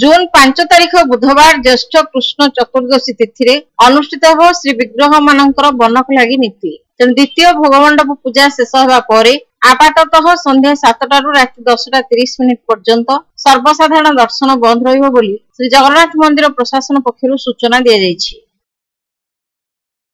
ଜୁନ ପାଞ୍ଚ ତାରିଖ ବୁଧବାର ଜ୍ୟେଷ୍ଠ କୃଷ୍ଣ ଚତୁର୍ଦ୍ଦଶୀ ତିଥିରେ ଅନୁଷ୍ଠିତ ହେବ ଶ୍ରୀ ବିଗ୍ରହ ମାନଙ୍କର ବନକ ଲାଗି ନୀତି ତେଣୁ ଦ୍ୱିତୀୟ ଭୋଗମଣ୍ଡପ ପୂଜା ଶେଷ ହେବା ପରେ ଆପାତତଃ ସନ୍ଧ୍ୟା ସାତଟାରୁ ରାତି ଦଶଟା ତିରିଶ ମିନିଟ ପର୍ଯ୍ୟନ୍ତ ସର୍ବସାଧାରଣ ଦର୍ଶନ ବନ୍ଦ ରହିବ ବୋଲି ଶ୍ରୀ ଜଗନ୍ନାଥ ମନ୍ଦିର ପ୍ରଶାସନ ପକ୍ଷରୁ ସୂଚନା ଦିଆଯାଇଛି